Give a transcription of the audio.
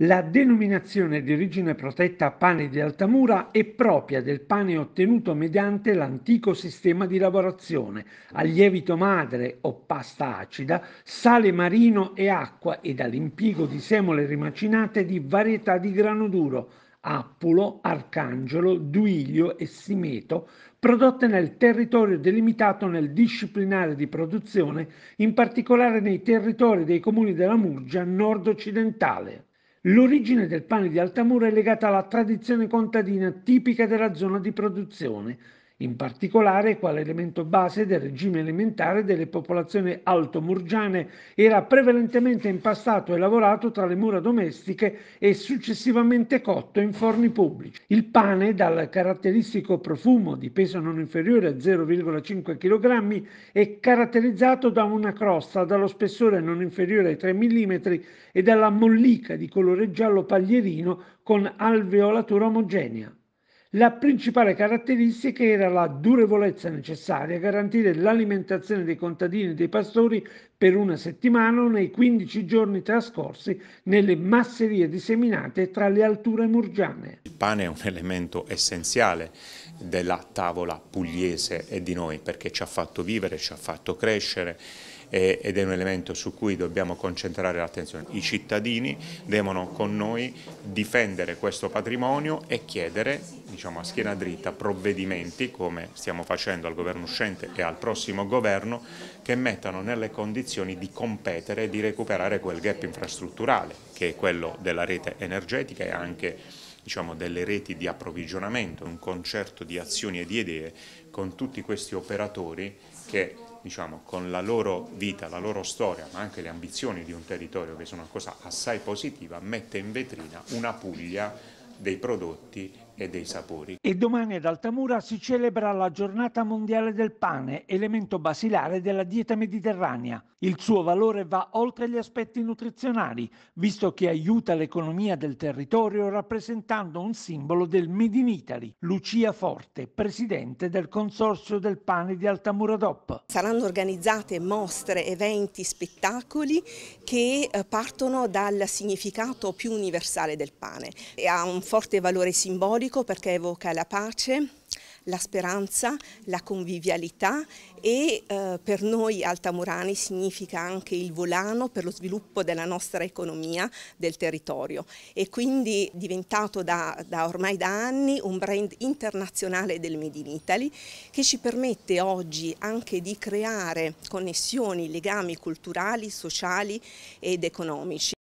La denominazione di origine protetta pane di Altamura è propria del pane ottenuto mediante l'antico sistema di lavorazione a lievito madre o pasta acida, sale marino e acqua e dall'impiego di semole rimacinate di varietà di grano duro, appulo, arcangelo, duilio e simeto, prodotte nel territorio delimitato nel disciplinare di produzione, in particolare nei territori dei comuni della Murgia nord-occidentale. L'origine del pane di Altamura è legata alla tradizione contadina tipica della zona di produzione, in particolare quale elemento base del regime alimentare delle popolazioni altomurgiane, era prevalentemente impastato e lavorato tra le mura domestiche e successivamente cotto in forni pubblici. Il pane, dal caratteristico profumo di peso non inferiore a 0,5 kg, è caratterizzato da una crosta dallo spessore non inferiore ai 3 mm e dalla mollica di colore giallo paglierino con alveolatura omogenea. La principale caratteristica era la durevolezza necessaria a garantire l'alimentazione dei contadini e dei pastori per una settimana nei 15 giorni trascorsi nelle masserie disseminate tra le alture murgiane. Il pane è un elemento essenziale della tavola pugliese e di noi perché ci ha fatto vivere, ci ha fatto crescere ed è un elemento su cui dobbiamo concentrare l'attenzione. I cittadini devono con noi difendere questo patrimonio e chiedere diciamo, a schiena dritta provvedimenti, come stiamo facendo al governo uscente e al prossimo governo, che mettano nelle condizioni di competere e di recuperare quel gap infrastrutturale, che è quello della rete energetica e anche diciamo, delle reti di approvvigionamento, un concerto di azioni e di idee con tutti questi operatori che diciamo, con la loro vita, la loro storia, ma anche le ambizioni di un territorio che sono una cosa assai positiva, mette in vetrina una Puglia dei prodotti e dei sapori. E domani ad Altamura si celebra la giornata mondiale del pane, elemento basilare della dieta mediterranea. Il suo valore va oltre gli aspetti nutrizionali, visto che aiuta l'economia del territorio rappresentando un simbolo del Made in Italy. Lucia Forte, presidente del Consorzio del Pane di Altamura DOP. Saranno organizzate mostre, eventi, spettacoli che eh, partono dal significato più universale del pane e ha un forte valore simbolico perché evoca la pace, la speranza, la convivialità e eh, per noi Altamurani significa anche il volano per lo sviluppo della nostra economia del territorio e quindi diventato da, da ormai da anni un brand internazionale del Made in Italy che ci permette oggi anche di creare connessioni, legami culturali, sociali ed economici.